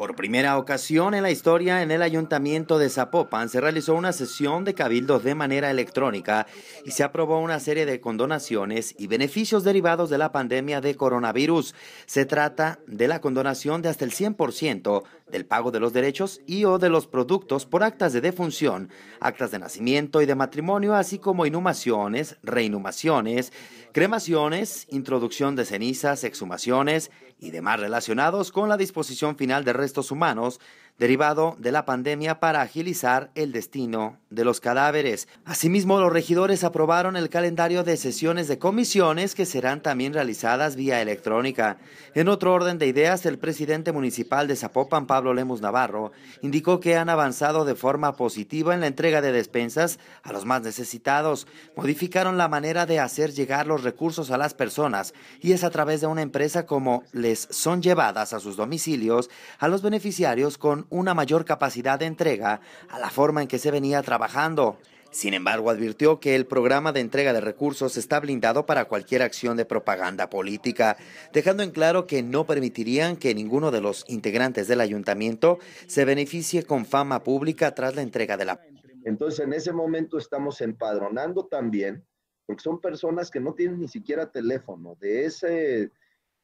Por primera ocasión en la historia, en el ayuntamiento de Zapopan se realizó una sesión de cabildos de manera electrónica y se aprobó una serie de condonaciones y beneficios derivados de la pandemia de coronavirus. Se trata de la condonación de hasta el 100% del pago de los derechos y o de los productos por actas de defunción, actas de nacimiento y de matrimonio, así como inhumaciones, reinhumaciones, cremaciones, introducción de cenizas, exhumaciones y demás relacionados con la disposición final de estos humanos derivado de la pandemia para agilizar el destino de los cadáveres. Asimismo, los regidores aprobaron el calendario de sesiones de comisiones que serán también realizadas vía electrónica. En otro orden de ideas, el presidente municipal de Zapopan, Pablo Lemus Navarro, indicó que han avanzado de forma positiva en la entrega de despensas a los más necesitados, modificaron la manera de hacer llegar los recursos a las personas y es a través de una empresa como les son llevadas a sus domicilios a los beneficiarios con una mayor capacidad de entrega a la forma en que se venía trabajando. Sin embargo, advirtió que el programa de entrega de recursos está blindado para cualquier acción de propaganda política, dejando en claro que no permitirían que ninguno de los integrantes del ayuntamiento se beneficie con fama pública tras la entrega de la... Entonces, en ese momento estamos empadronando también, porque son personas que no tienen ni siquiera teléfono. De, ese,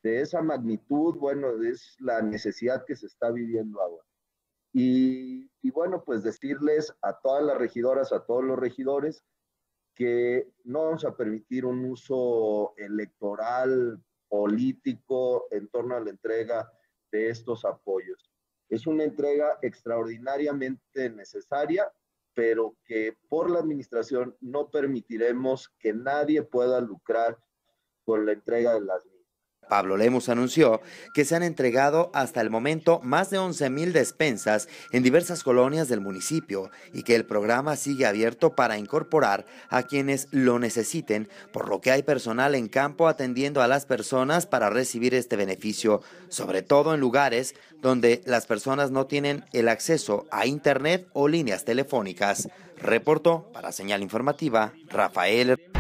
de esa magnitud, bueno, es la necesidad que se está viviendo ahora. Y, bueno, pues decirles a todas las regidoras, a todos los regidores, que no vamos a permitir un uso electoral, político, en torno a la entrega de estos apoyos. Es una entrega extraordinariamente necesaria, pero que por la administración no permitiremos que nadie pueda lucrar con la entrega de las Pablo Lemus anunció que se han entregado hasta el momento más de 11.000 despensas en diversas colonias del municipio y que el programa sigue abierto para incorporar a quienes lo necesiten, por lo que hay personal en campo atendiendo a las personas para recibir este beneficio, sobre todo en lugares donde las personas no tienen el acceso a Internet o líneas telefónicas. Reportó para Señal Informativa Rafael.